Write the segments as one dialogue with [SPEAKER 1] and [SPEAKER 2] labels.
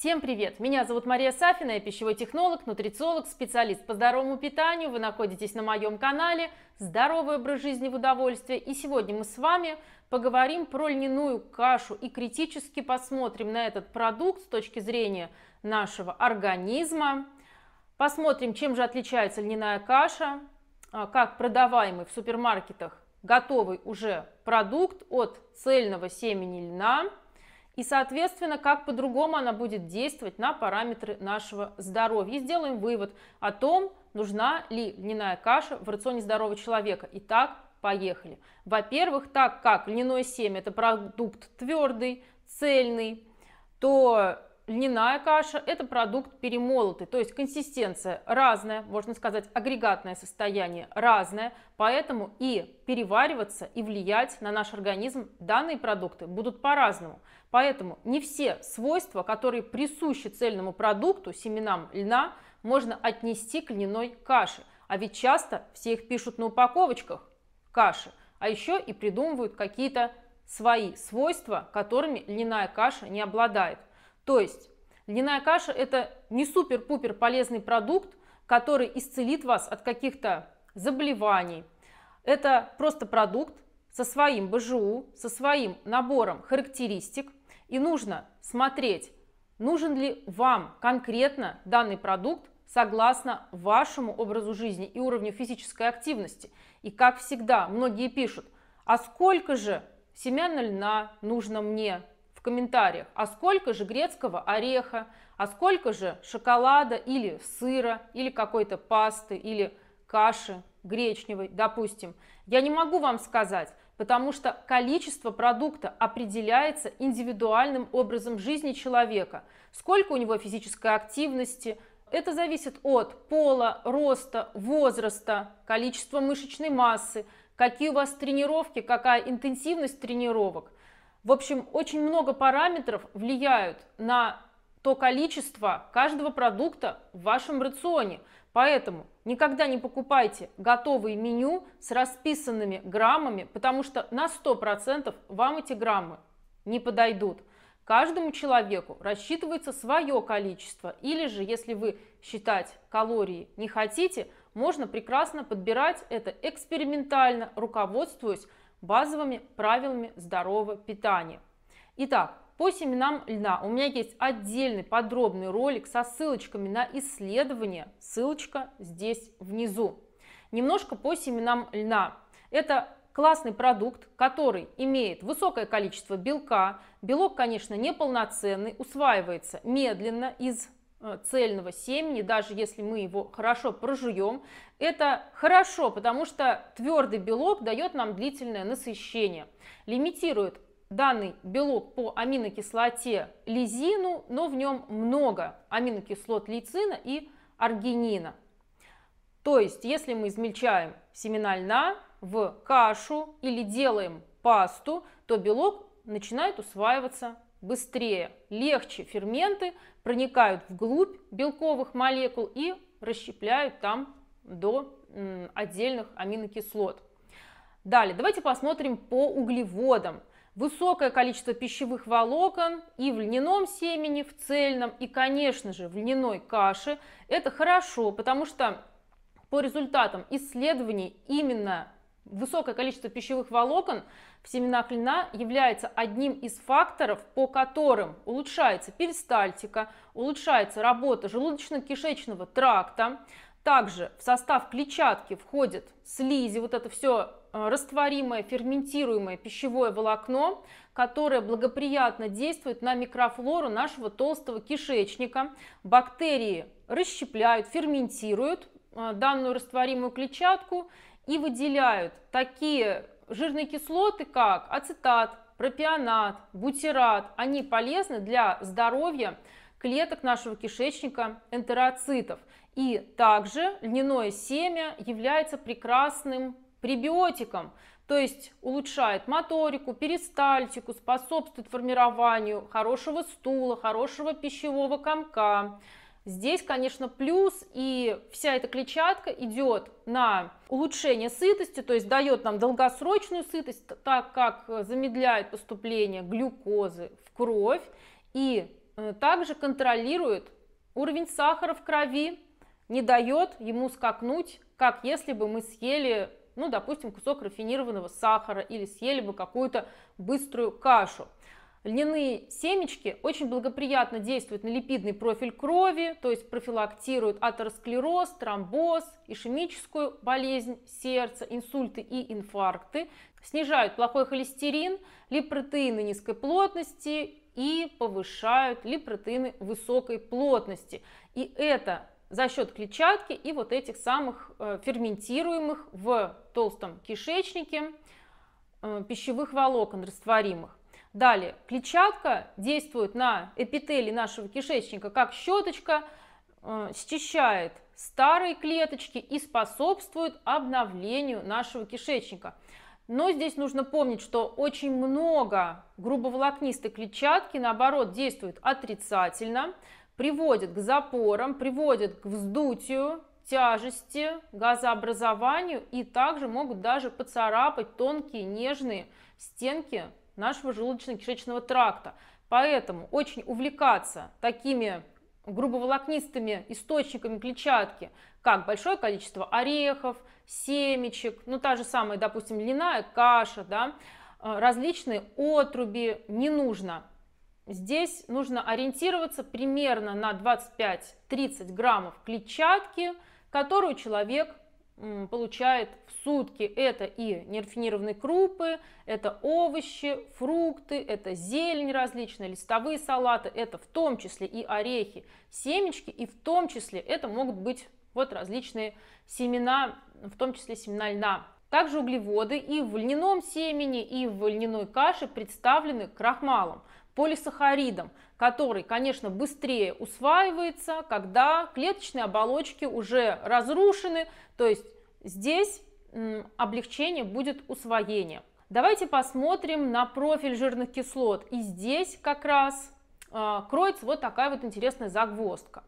[SPEAKER 1] Всем привет! Меня зовут Мария Сафина, я пищевой технолог, нутрициолог, специалист по здоровому питанию. Вы находитесь на моем канале «Здоровый образ жизни в удовольствие». И сегодня мы с вами поговорим про льняную кашу и критически посмотрим на этот продукт с точки зрения нашего организма. Посмотрим, чем же отличается льняная каша, а, как продаваемый в супермаркетах готовый уже продукт от цельного семени льна – и, соответственно, как по-другому она будет действовать на параметры нашего здоровья. И сделаем вывод о том, нужна ли льняная каша в рационе здорового человека. Итак, поехали. Во-первых, так как льняное семя – это продукт твердый, цельный, то льняная каша – это продукт перемолотый, то есть консистенция разная, можно сказать, агрегатное состояние разное, поэтому и перевариваться, и влиять на наш организм данные продукты будут по-разному. Поэтому не все свойства, которые присущи цельному продукту, семенам льна, можно отнести к льняной каше. А ведь часто все их пишут на упаковочках каши, а еще и придумывают какие-то свои свойства, которыми льняная каша не обладает. То есть льняная каша это не супер-пупер полезный продукт, который исцелит вас от каких-то заболеваний. Это просто продукт со своим БЖУ, со своим набором характеристик. И нужно смотреть, нужен ли вам конкретно данный продукт согласно вашему образу жизни и уровню физической активности. И как всегда, многие пишут, а сколько же семян льна нужно мне, в комментариях, а сколько же грецкого ореха, а сколько же шоколада или сыра, или какой-то пасты, или каши гречневой, допустим. Я не могу вам сказать, потому что количество продукта определяется индивидуальным образом жизни человека. Сколько у него физической активности, это зависит от пола, роста, возраста, количества мышечной массы, какие у вас тренировки, какая интенсивность тренировок – в общем, очень много параметров влияют на то количество каждого продукта в вашем рационе. Поэтому никогда не покупайте готовые меню с расписанными граммами, потому что на 100% вам эти граммы не подойдут. Каждому человеку рассчитывается свое количество. Или же, если вы считать калории не хотите, можно прекрасно подбирать это экспериментально, руководствуясь базовыми правилами здорового питания. Итак, по семенам льна у меня есть отдельный подробный ролик со ссылочками на исследования. Ссылочка здесь внизу. Немножко по семенам льна. Это классный продукт, который имеет высокое количество белка. Белок, конечно, неполноценный, усваивается медленно из Э, цельного семени, даже если мы его хорошо прожуем, это хорошо, потому что твердый белок дает нам длительное насыщение, лимитирует данный белок по аминокислоте лизину, но в нем много аминокислот лейцина и аргинина. То есть, если мы измельчаем семена льна в кашу или делаем пасту, то белок начинает усваиваться быстрее, легче ферменты проникают вглубь белковых молекул и расщепляют там до отдельных аминокислот. Далее, давайте посмотрим по углеводам. Высокое количество пищевых волокон и в льняном семени, в цельном и, конечно же, в льняной каше. Это хорошо, потому что по результатам исследований именно высокое количество пищевых волокон в семенах льна является одним из факторов, по которым улучшается перистальтика, улучшается работа желудочно-кишечного тракта, также в состав клетчатки входит слизи, вот это все э, растворимое, ферментируемое пищевое волокно, которое благоприятно действует на микрофлору нашего толстого кишечника. Бактерии расщепляют, ферментируют э, данную растворимую клетчатку и выделяют такие жирные кислоты, как ацетат, пропионат, бутират. Они полезны для здоровья клеток нашего кишечника, энтероцитов. И также льняное семя является прекрасным пребиотиком, то есть улучшает моторику, перистальтику, способствует формированию хорошего стула, хорошего пищевого комка, Здесь, конечно, плюс, и вся эта клетчатка идет на улучшение сытости, то есть дает нам долгосрочную сытость, так как э, замедляет поступление глюкозы в кровь и э, также контролирует уровень сахара в крови, не дает ему скакнуть, как если бы мы съели, ну, допустим, кусок рафинированного сахара или съели бы какую-то быструю кашу. Льняные семечки очень благоприятно действуют на липидный профиль крови, то есть профилактируют атеросклероз, тромбоз, ишемическую болезнь сердца, инсульты и инфаркты, снижают плохой холестерин, липпротеины низкой плотности и повышают липпротеины высокой плотности. И это за счет клетчатки и вот этих самых э, ферментируемых в толстом кишечнике э, пищевых волокон растворимых. Далее, клетчатка действует на эпителий нашего кишечника как щеточка, э, счищает старые клеточки и способствует обновлению нашего кишечника. Но здесь нужно помнить, что очень много грубоволокнистой клетчатки, наоборот, действует отрицательно, приводит к запорам, приводит к вздутию, тяжести, газообразованию и также могут даже поцарапать тонкие нежные стенки нашего желудочно-кишечного тракта. Поэтому очень увлекаться такими грубоволокнистыми источниками клетчатки, как большое количество орехов, семечек, ну та же самая, допустим, льняная каша, да, э, различные отруби не нужно. Здесь нужно ориентироваться примерно на 25-30 граммов клетчатки, которую человек получает в сутки. Это и нерафинированные крупы, это овощи, фрукты, это зелень различная, листовые салаты, это в том числе и орехи, семечки, и в том числе это могут быть вот различные семена, в том числе семена льна. Также углеводы и в льняном семени, и в льняной каше представлены крахмалом – полисахаридом, который, конечно, быстрее усваивается, когда клеточные оболочки уже разрушены, то есть здесь облегчение будет усвоение. Давайте посмотрим на профиль жирных кислот. И здесь как раз а, кроется вот такая вот интересная загвоздка.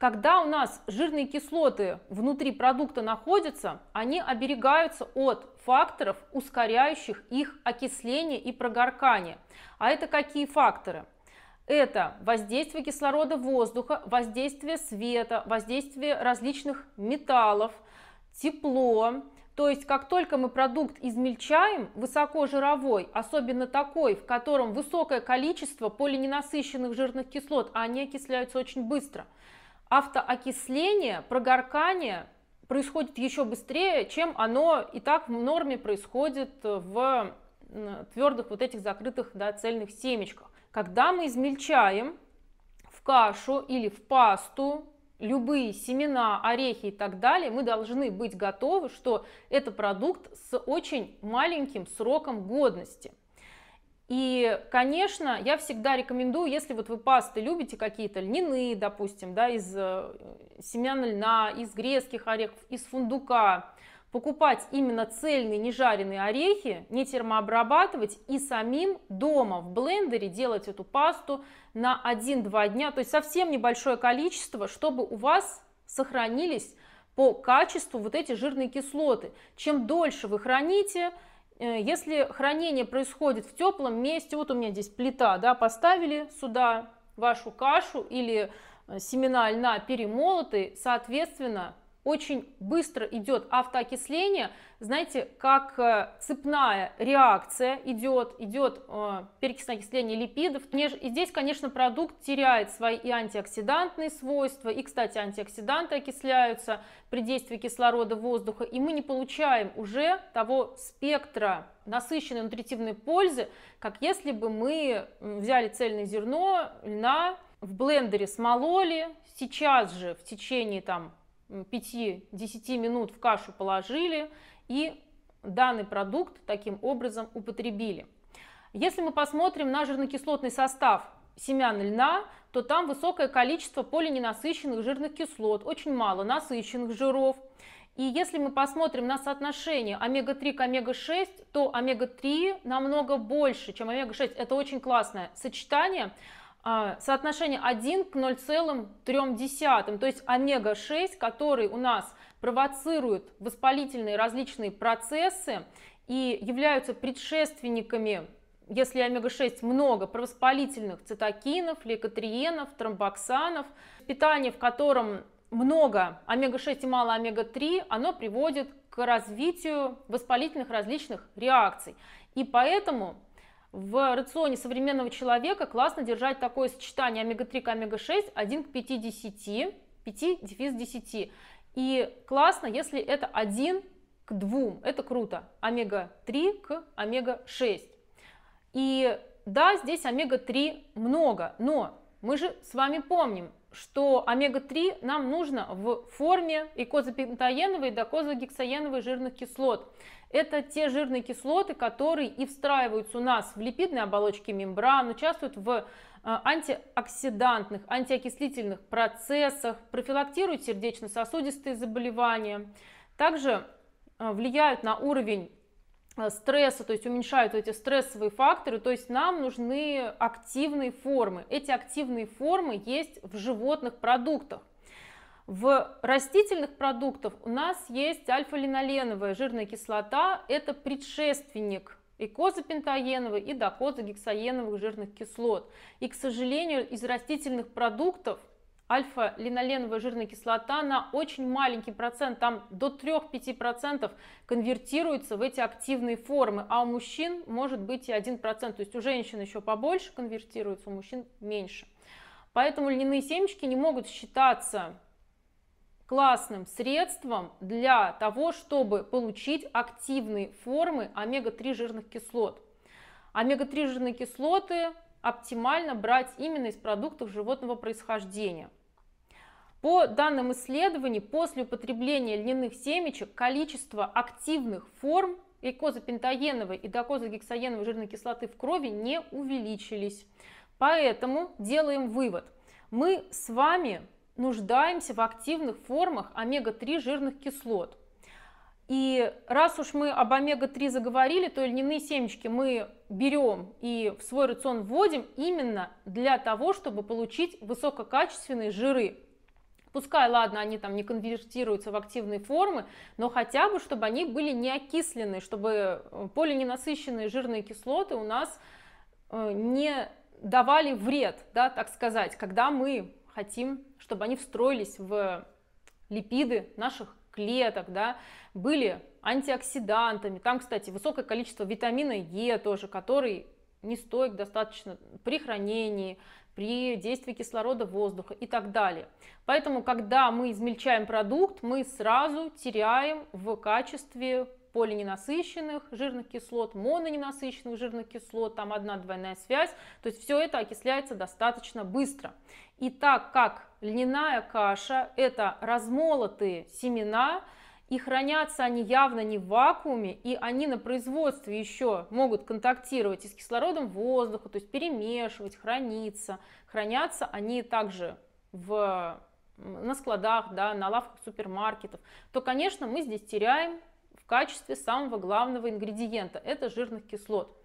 [SPEAKER 1] Когда у нас жирные кислоты внутри продукта находятся, они оберегаются от факторов, ускоряющих их окисление и прогоркание. А это какие факторы? это воздействие кислорода воздуха, воздействие света, воздействие различных металлов, тепло. То есть как только мы продукт измельчаем, высокожировой, особенно такой, в котором высокое количество полиненасыщенных жирных кислот, а они окисляются очень быстро – автоокисление, прогоркание происходит еще быстрее, чем оно и так в норме происходит в твердых вот этих закрытых да, цельных семечках. Когда мы измельчаем в кашу или в пасту любые семена, орехи и так далее, мы должны быть готовы, что это продукт с очень маленьким сроком годности. И, конечно, я всегда рекомендую, если вот вы пасты любите какие-то льняные, допустим, да, из э, семян льна, из грецких орехов, из фундука, покупать именно цельные нежаренные орехи, не термообрабатывать и самим дома в блендере делать эту пасту на 1-2 дня, то есть совсем небольшое количество, чтобы у вас сохранились по качеству вот эти жирные кислоты. Чем дольше вы храните, Э, если хранение происходит в теплом месте, вот у меня здесь плита, да, поставили сюда вашу кашу или э, семена льна перемолоты, соответственно, очень быстро идет автоокисление, знаете, как э, цепная реакция идет, идет э, перекисное окисление липидов. И здесь, конечно, продукт теряет свои и антиоксидантные свойства, и, кстати, антиоксиданты окисляются при действии кислорода воздуха, и мы не получаем уже того спектра насыщенной нутритивной пользы, как если бы мы взяли цельное зерно, льна, в блендере смололи, сейчас же в течение там 5-10 минут в кашу положили и данный продукт таким образом употребили. Если мы посмотрим на жирнокислотный состав семян льна, то там высокое количество полиненасыщенных жирных кислот, очень мало насыщенных жиров. И если мы посмотрим на соотношение омега-3 к омега-6, то омега-3 намного больше, чем омега-6. Это очень классное сочетание. А, соотношение 1 к 0,3, то есть омега-6, который у нас провоцирует воспалительные различные процессы и являются предшественниками, если омега-6 много, провоспалительных цитокинов, лейкотриенов, тромбоксанов, питание, в котором много омега-6 и мало омега-3, оно приводит к развитию воспалительных различных реакций. И поэтому в рационе современного человека классно держать такое сочетание омега-3 к омега-6 1 к 5 10, 5 дефис 10. И классно, если это 1 к 2, это круто, омега-3 к омега-6. И да, здесь омега-3 много, но мы же с вами помним, что омега-3 нам нужно в форме и козапентаеновой до козагексаеновой жирных кислот. Это те жирные кислоты, которые и встраиваются у нас в липидные оболочки мембран, участвуют в э, антиоксидантных, антиокислительных процессах, профилактируют сердечно-сосудистые заболевания, также э, влияют на уровень Э, стресса, то есть уменьшают эти стрессовые факторы, то есть нам нужны активные формы. Эти активные формы есть в животных продуктах. В растительных продуктах у нас есть альфа-линоленовая жирная кислота, это предшественник и и докозагексаеновых жирных кислот. И, к сожалению, из растительных продуктов альфа-линоленовая жирная кислота на очень маленький процент, там до 3-5% конвертируется в эти активные формы, а у мужчин может быть и 1%, то есть у женщин еще побольше конвертируется, у мужчин меньше. Поэтому льняные семечки не могут считаться классным средством для того, чтобы получить активные формы омега-3 жирных кислот. Омега-3 жирные кислоты оптимально брать именно из продуктов животного происхождения – по данным исследований, после употребления льняных семечек количество активных форм лейкозапентоеновой и докозагексоеновой жирной кислоты в крови не увеличились. Поэтому делаем вывод. Мы с вами нуждаемся в активных формах омега-3 жирных кислот. И раз уж мы об омега-3 заговорили, то льняные семечки мы берем и в свой рацион вводим именно для того, чтобы получить высококачественные жиры, Пускай, ладно, они там не конвертируются в активные формы, но хотя бы, чтобы они были не окислены, чтобы полиненасыщенные э, жирные кислоты у нас э, не давали вред, да, так сказать, когда мы хотим, чтобы они встроились в липиды наших клеток, да, были антиоксидантами. Там, кстати, высокое количество витамина Е тоже, который не стоит достаточно при хранении, при действии кислорода воздуха и так далее. Поэтому, когда мы измельчаем продукт, мы сразу теряем в качестве полиненасыщенных жирных кислот, мононенасыщенных жирных кислот, там одна двойная связь, то есть все это окисляется достаточно быстро. И так как льняная каша – это размолотые семена – и хранятся они явно не в вакууме, и они на производстве еще могут контактировать и с кислородом воздуха, то есть перемешивать, храниться. Хранятся они также в, на складах, да, на лавках супермаркетов, то, конечно, мы здесь теряем в качестве самого главного ингредиента – это жирных кислот.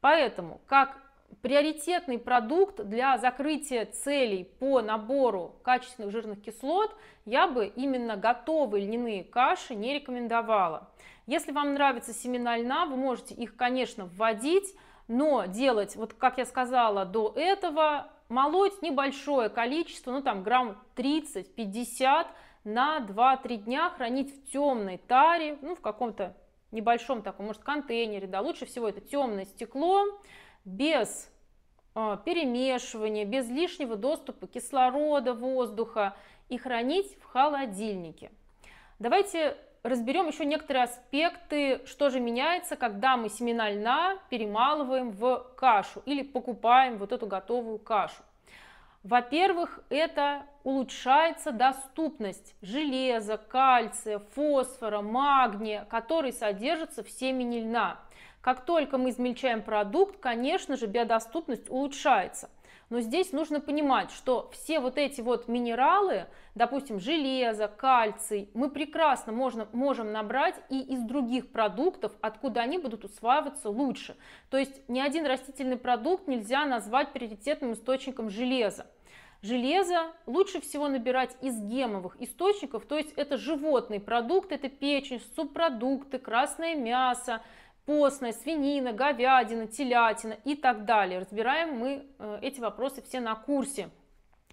[SPEAKER 1] Поэтому, как приоритетный продукт для закрытия целей по набору качественных жирных кислот я бы именно готовые льняные каши не рекомендовала. Если вам нравятся семена льна, вы можете их, конечно, вводить, но делать, вот как я сказала до этого, молоть небольшое количество, ну там грамм 30-50 на 2-3 дня, хранить в темной таре, ну в каком-то небольшом таком, может, контейнере, да, лучше всего это темное стекло, без а, перемешивания, без лишнего доступа кислорода, воздуха и хранить в холодильнике. Давайте разберем еще некоторые аспекты, что же меняется, когда мы семена льна перемалываем в кашу или покупаем вот эту готовую кашу. Во-первых, это улучшается доступность железа, кальция, фосфора, магния, который содержится в семени льна. Как только мы измельчаем продукт, конечно же, биодоступность улучшается. Но здесь нужно понимать, что все вот эти вот минералы, допустим, железо, кальций, мы прекрасно можно, можем набрать и из других продуктов, откуда они будут усваиваться лучше. То есть ни один растительный продукт нельзя назвать приоритетным источником железа. Железо лучше всего набирать из гемовых источников, то есть это животный продукт, это печень, субпродукты, красное мясо, постная, свинина, говядина, телятина и так далее. Разбираем мы э, эти вопросы все на курсе.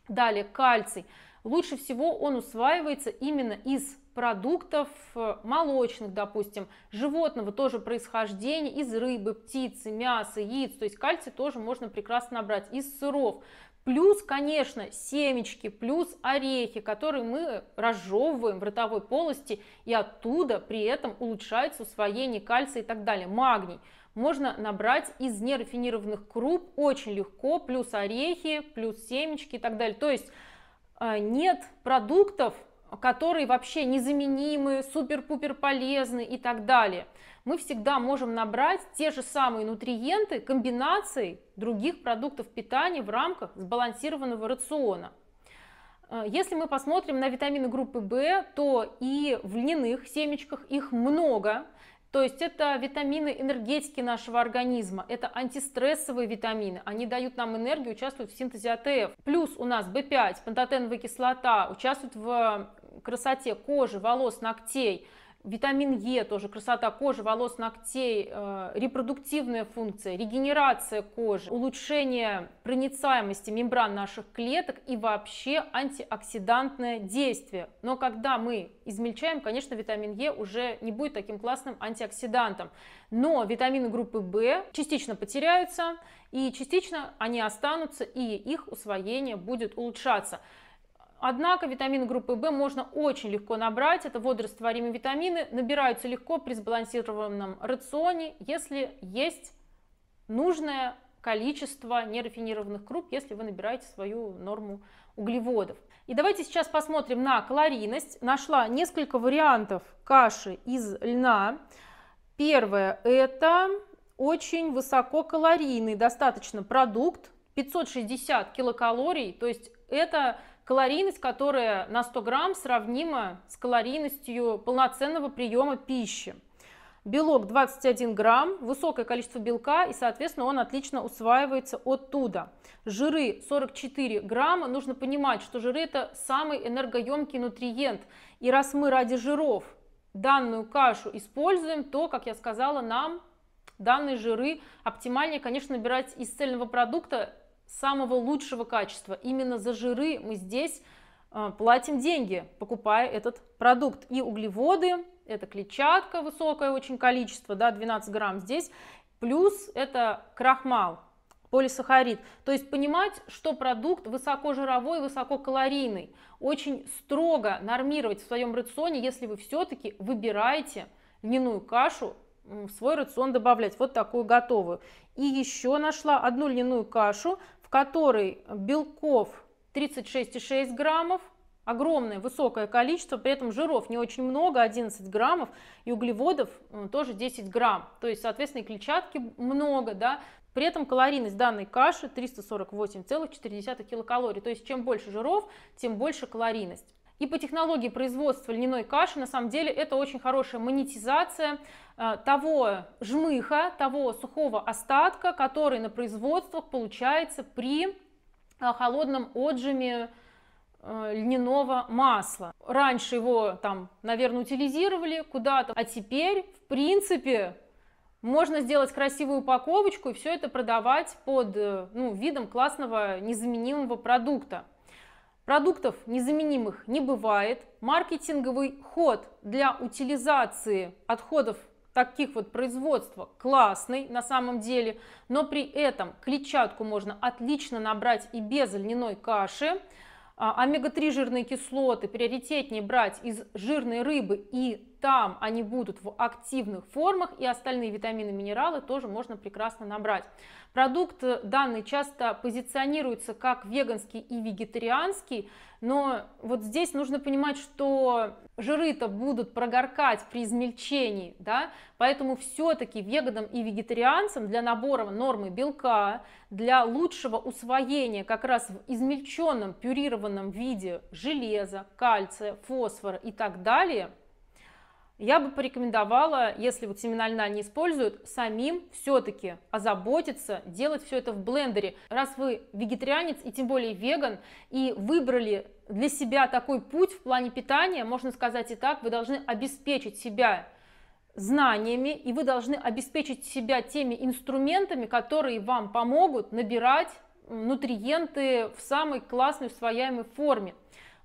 [SPEAKER 1] Далее кальций. Лучше всего он усваивается именно из продуктов э, молочных, допустим, животного тоже происхождения, из рыбы, птицы, мяса, яиц, то есть кальций тоже можно прекрасно набрать, из сыров. Плюс, конечно, семечки, плюс орехи, которые мы разжевываем в ротовой полости, и оттуда при этом улучшается усвоение кальция и так далее. Магний можно набрать из нерафинированных круп очень легко, плюс орехи, плюс семечки и так далее. То есть э, нет продуктов, которые вообще незаменимы, супер-пупер полезны и так далее, мы всегда можем набрать те же самые нутриенты комбинацией других продуктов питания в рамках сбалансированного рациона. Э, если мы посмотрим на витамины группы В, то и в льняных семечках их много. То есть это витамины энергетики нашего организма, это антистрессовые витамины, они дают нам энергию, участвуют в синтезе АТФ. Плюс у нас В5, пантотеновая кислота, участвует в красоте кожи, волос, ногтей, витамин Е тоже, красота кожи, волос, ногтей, э, репродуктивная функция, регенерация кожи, улучшение проницаемости мембран наших клеток и вообще антиоксидантное действие. Но когда мы измельчаем, конечно, витамин Е уже не будет таким классным антиоксидантом. Но витамины группы В частично потеряются, и частично они останутся, и их усвоение будет улучшаться. Однако витамин группы В можно очень легко набрать. Это водорастворимые витамины. Набираются легко при сбалансированном рационе, если есть нужное количество нерафинированных круп, если вы набираете свою норму углеводов. И давайте сейчас посмотрим на калорийность. Нашла несколько вариантов каши из льна. Первое – это очень высококалорийный достаточно продукт, 560 килокалорий, то есть это калорийность, которая на 100 грамм сравнима с калорийностью полноценного приема пищи. Белок 21 грамм, высокое количество белка и, соответственно, он отлично усваивается оттуда. Жиры 44 грамма. Нужно понимать, что жиры это самый энергоемкий нутриент. И раз мы ради жиров данную кашу используем, то, как я сказала, нам данные жиры оптимальнее, конечно, набирать из цельного продукта самого лучшего качества. Именно за жиры мы здесь э, платим деньги, покупая этот продукт. И углеводы, это клетчатка, высокое очень количество, да, 12 грамм здесь, плюс это крахмал, полисахарид. То есть понимать, что продукт высокожировой, высококалорийный. Очень строго нормировать в своем рационе, если вы все-таки выбираете льняную кашу, в свой рацион добавлять вот такую готовую. И еще нашла одну льняную кашу которой белков 36,6 граммов, огромное, высокое количество, при этом жиров не очень много, 11 граммов, и углеводов тоже 10 грамм, то есть, соответственно, и клетчатки много, да, при этом калорийность данной каши 348,4 килокалорий, то есть чем больше жиров, тем больше калорийность. И по технологии производства льняной каши, на самом деле, это очень хорошая монетизация э, того жмыха, того сухого остатка, который на производствах получается при э, холодном отжиме э, льняного масла. Раньше его там, наверное, утилизировали куда-то, а теперь, в принципе, можно сделать красивую упаковочку и все это продавать под ну, видом классного незаменимого продукта. Продуктов незаменимых не бывает. Маркетинговый ход для утилизации отходов таких вот производства классный на самом деле, но при этом клетчатку можно отлично набрать и без льняной каши. А, Омега-3 жирные кислоты приоритетнее брать из жирной рыбы и там они будут в активных формах, и остальные витамины, минералы тоже можно прекрасно набрать. Продукт э, данный часто позиционируется как веганский и вегетарианский, но вот здесь нужно понимать, что жиры-то будут прогоркать при измельчении, да, поэтому все-таки веганам и вегетарианцам для набора нормы белка, для лучшего усвоения как раз в измельченном пюрированном виде железа, кальция, фосфора и так далее – я бы порекомендовала, если вот семена не используют, самим все-таки озаботиться, делать все это в блендере. Раз вы вегетарианец и тем более веган, и выбрали для себя такой путь в плане питания, можно сказать и так, вы должны обеспечить себя знаниями, и вы должны обеспечить себя теми инструментами, которые вам помогут набирать нутриенты в самой классной усвояемой форме.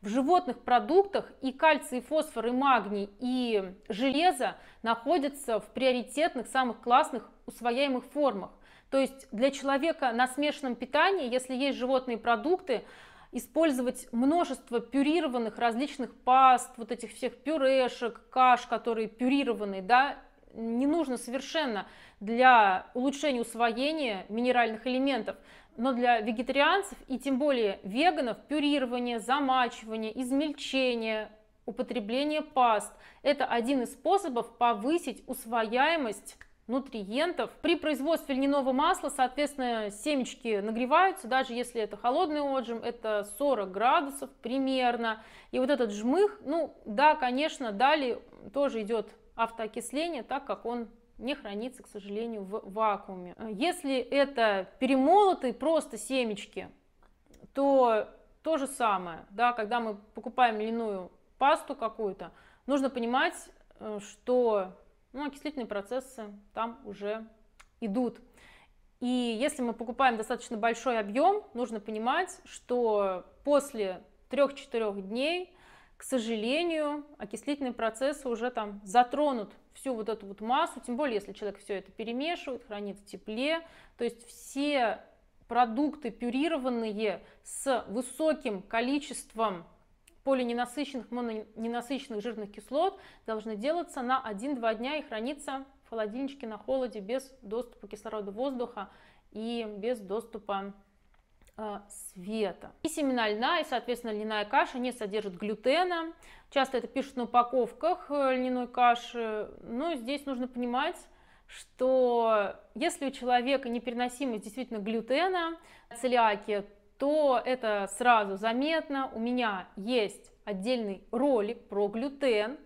[SPEAKER 1] В животных продуктах и кальций, и фосфор, и магний, и железо находятся в приоритетных, самых классных усвояемых формах. То есть для человека на смешанном питании, если есть животные продукты, использовать множество пюрированных различных паст, вот этих всех пюрешек, каш, которые пюрированные, да, не нужно совершенно для улучшения усвоения минеральных элементов но для вегетарианцев и тем более веганов пюрирование, замачивание, измельчение, употребление паст – это один из способов повысить усвояемость нутриентов. При производстве льняного масла, соответственно, семечки нагреваются, даже если это холодный отжим, это 40 градусов примерно. И вот этот жмых, ну да, конечно, далее тоже идет автоокисление, так как он не хранится, к сожалению, в вакууме. Э, если это перемолотые просто семечки, то то же самое, да, когда мы покупаем льняную пасту какую-то, нужно понимать, э, что ну, окислительные процессы там уже идут. И если мы покупаем достаточно большой объем, нужно понимать, что после 3-4 дней к сожалению, окислительный процесс уже там затронут всю вот эту вот массу, тем более, если человек все это перемешивает, хранит в тепле, то есть все продукты пюрированные с высоким количеством полиненасыщенных, мононенасыщенных жирных кислот должны делаться на 1-2 дня и храниться в холодильнике на холоде без доступа кислорода воздуха и без доступа Э, света. И семена льна, и, соответственно, льняная каша не содержит глютена. Часто это пишут на упаковках э, льняной каши. Но ну, здесь нужно понимать, что если у человека непереносимость действительно глютена, целиакия, то это сразу заметно. У меня есть отдельный ролик про глютен,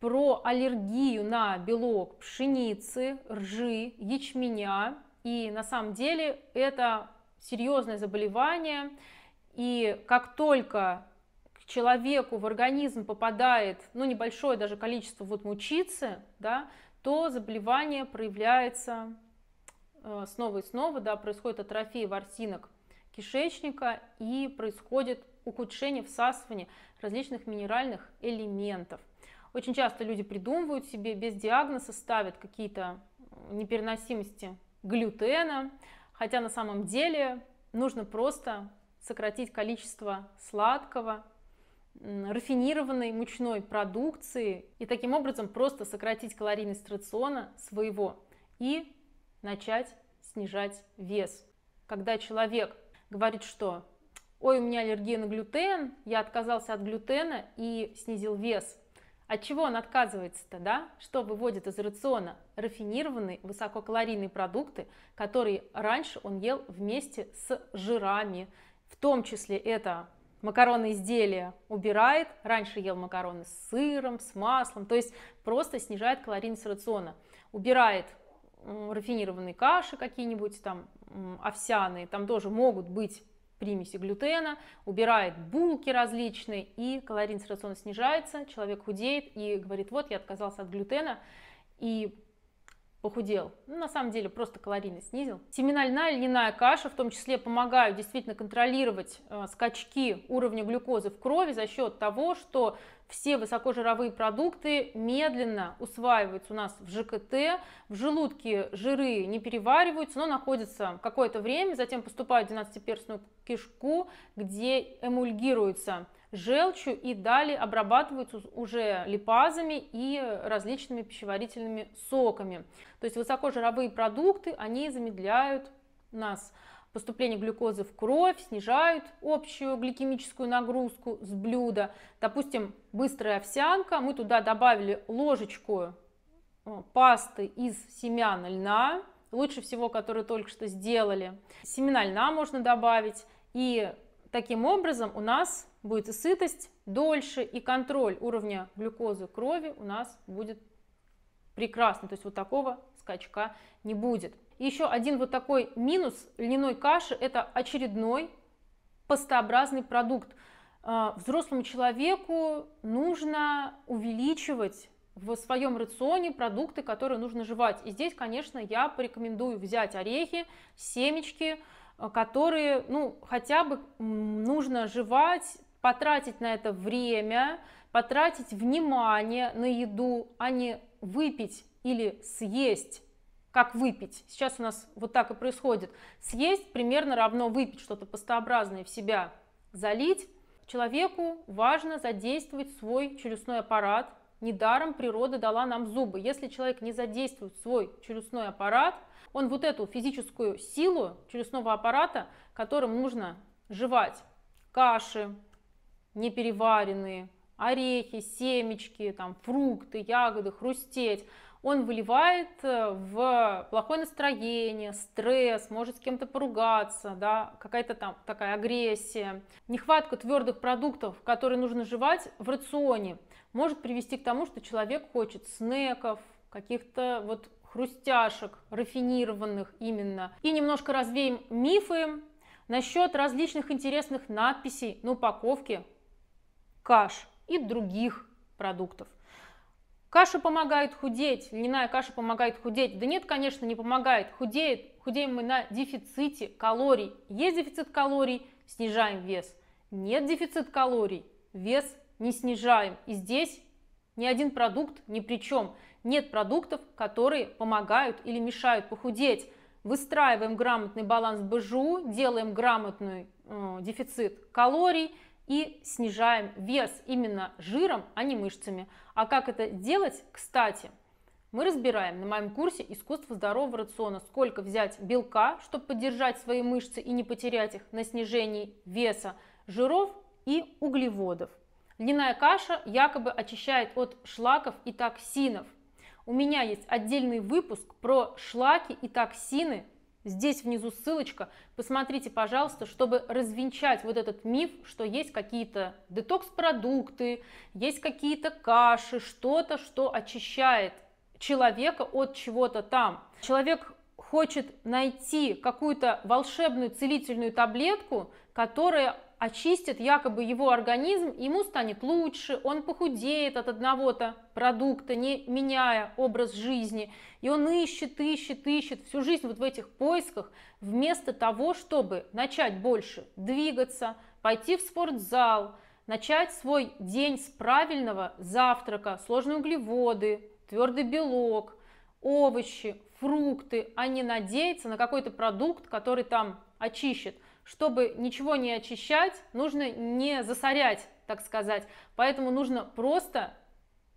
[SPEAKER 1] про аллергию на белок пшеницы, ржи, ячменя. И на самом деле это серьезное заболевание, и как только к человеку в организм попадает, ну, небольшое даже количество вот мучицы, да, то заболевание проявляется э, снова и снова, да, происходит атрофия ворсинок кишечника и происходит ухудшение всасывания различных минеральных элементов. Очень часто люди придумывают себе без диагноза, ставят какие-то э, непереносимости глютена, Хотя на самом деле нужно просто сократить количество сладкого, рафинированной мучной продукции и таким образом просто сократить калорийность рациона своего и начать снижать вес. Когда человек говорит, что ой, у меня аллергия на глютен, я отказался от глютена и снизил вес, от чего он отказывается-то, да? Что выводит из рациона? Рафинированные, высококалорийные продукты, которые раньше он ел вместе с жирами. В том числе это макаронные изделия убирает, раньше ел макароны с сыром, с маслом, то есть просто снижает калорийность рациона, убирает рафинированные каши какие-нибудь там овсяные, там тоже могут быть примеси глютена, убирает булки различные, и калорийность рациона снижается, человек худеет и говорит, вот я отказался от глютена и похудел. Ну, на самом деле просто калорийность снизил. Семена льна и льняная каша в том числе помогают действительно контролировать э, скачки уровня глюкозы в крови за счет того, что все высокожировые продукты медленно усваиваются у нас в ЖКТ, в желудке жиры не перевариваются, но находятся какое-то время, затем поступают в 12-перстную кишку, где эмульгируются желчью и далее обрабатываются уже липазами и различными пищеварительными соками. То есть высокожировые продукты, они замедляют нас поступление глюкозы в кровь, снижают общую гликемическую нагрузку с блюда. Допустим, быстрая овсянка, мы туда добавили ложечку э, пасты из семян льна, лучше всего, которые только что сделали. Семена льна можно добавить, и таким образом у нас будет и сытость дольше, и контроль уровня глюкозы крови у нас будет прекрасный, то есть вот такого скачка не будет. Еще один вот такой минус льняной каши – это очередной пастообразный продукт. А, взрослому человеку нужно увеличивать в своем рационе продукты, которые нужно жевать. И здесь, конечно, я порекомендую взять орехи, семечки, а, которые, ну, хотя бы нужно жевать, потратить на это время, потратить внимание на еду, а не выпить или съесть как выпить. Сейчас у нас вот так и происходит. Съесть примерно равно выпить что-то постообразное в себя, залить. Человеку важно задействовать свой челюстной аппарат. Недаром природа дала нам зубы. Если человек не задействует свой челюстной аппарат, он вот эту физическую силу челюстного аппарата, которым нужно жевать каши, непереваренные, орехи, семечки, там, фрукты, ягоды, хрустеть, он выливает э, в плохое настроение, стресс, может с кем-то поругаться, да, какая-то там такая агрессия. Нехватка твердых продуктов, которые нужно жевать в рационе, может привести к тому, что человек хочет снеков, каких-то вот хрустяшек, рафинированных именно. И немножко развеем мифы насчет различных интересных надписей на упаковке каш и других продуктов. Каша помогает худеть, льняная каша помогает худеть. Да нет, конечно, не помогает. Худеет, худеем мы на дефиците калорий. Есть дефицит калорий, снижаем вес. Нет дефицит калорий, вес не снижаем. И здесь ни один продукт ни при чем. Нет продуктов, которые помогают или мешают похудеть. Выстраиваем грамотный баланс БЖУ, делаем грамотный э, дефицит калорий – и снижаем вес именно жиром, а не мышцами. А как это делать? Кстати, мы разбираем на моем курсе «Искусство здорового рациона», сколько взять белка, чтобы поддержать свои мышцы и не потерять их на снижении веса, жиров и углеводов. Льняная каша якобы очищает от шлаков и токсинов. У меня есть отдельный выпуск про шлаки и токсины Здесь внизу ссылочка, посмотрите, пожалуйста, чтобы развенчать вот этот миф, что есть какие-то детокс-продукты, есть какие-то каши, что-то, что очищает человека от чего-то там. Человек хочет найти какую-то волшебную целительную таблетку, которая Очистит якобы его организм, ему станет лучше, он похудеет от одного-то продукта, не меняя образ жизни. И он ищет, ищет, ищет всю жизнь вот в этих поисках, вместо того, чтобы начать больше двигаться, пойти в спортзал, начать свой день с правильного завтрака, сложные углеводы, твердый белок, овощи, фрукты, а не надеяться на какой-то продукт, который там очищет – чтобы ничего не очищать, нужно не засорять, так сказать. Поэтому нужно просто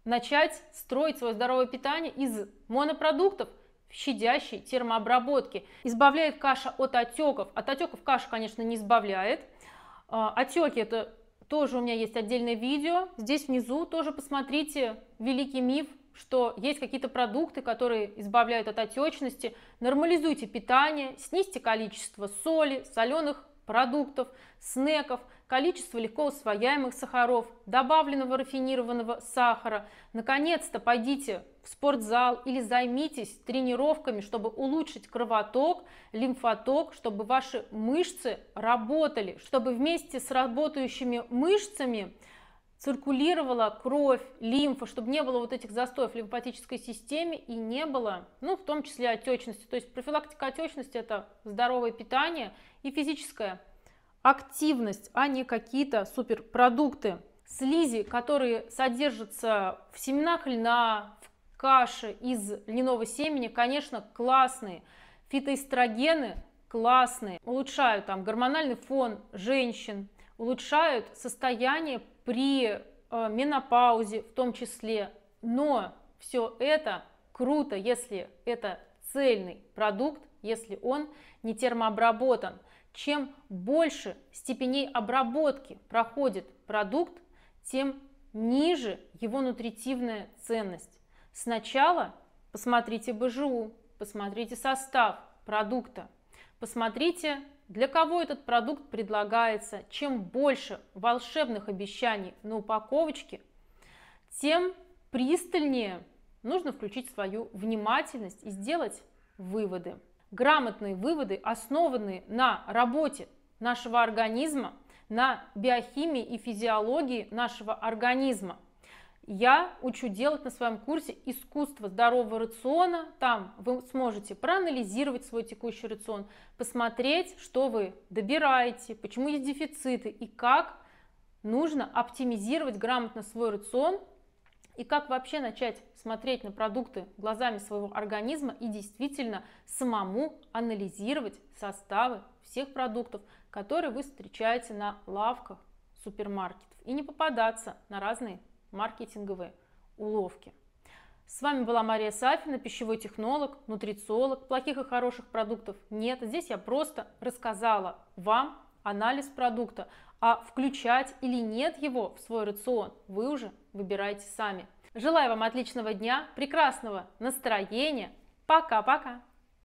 [SPEAKER 1] начать строить свое здоровое питание из монопродуктов, щадящей термообработки. Избавляет каша от отеков. От отеков каша, конечно, не избавляет. А, отеки это тоже у меня есть отдельное видео. Здесь внизу тоже посмотрите великий миф что есть какие-то продукты, которые избавляют от отечности, нормализуйте питание, снизьте количество соли, соленых продуктов, снеков, количество легко усвояемых сахаров, добавленного рафинированного сахара. Наконец-то пойдите в спортзал или займитесь тренировками, чтобы улучшить кровоток, лимфоток, чтобы ваши мышцы работали, чтобы вместе с работающими мышцами – циркулировала кровь, лимфа, чтобы не было вот этих застоев в лимфатической системе и не было, ну, в том числе отечности. То есть профилактика отечности – это здоровое питание и физическая активность, а не какие-то суперпродукты. Слизи, которые содержатся в семенах льна, в каше из льняного семени, конечно, классные. Фитоэстрогены классные, улучшают там гормональный фон женщин – улучшают состояние при э, менопаузе в том числе. Но все это круто, если это цельный продукт, если он не термообработан. Чем больше степеней обработки проходит продукт, тем ниже его нутритивная ценность. Сначала посмотрите БЖУ, посмотрите состав продукта, посмотрите для кого этот продукт предлагается. Чем больше волшебных обещаний на упаковочке, тем пристальнее нужно включить свою внимательность и сделать выводы. Грамотные выводы, основанные на работе нашего организма, на биохимии и физиологии нашего организма – я учу делать на своем курсе «Искусство здорового рациона». Там вы сможете проанализировать свой текущий рацион, посмотреть, что вы добираете, почему есть дефициты и как нужно оптимизировать грамотно свой рацион и как вообще начать смотреть на продукты глазами своего организма и действительно самому анализировать составы всех продуктов, которые вы встречаете на лавках супермаркетов и не попадаться на разные маркетинговые уловки. С вами была Мария Сафина, пищевой технолог, нутрициолог. Плохих и хороших продуктов нет. Здесь я просто рассказала вам анализ продукта, а включать или нет его в свой рацион вы уже выбираете сами. Желаю вам отличного дня, прекрасного настроения. Пока-пока!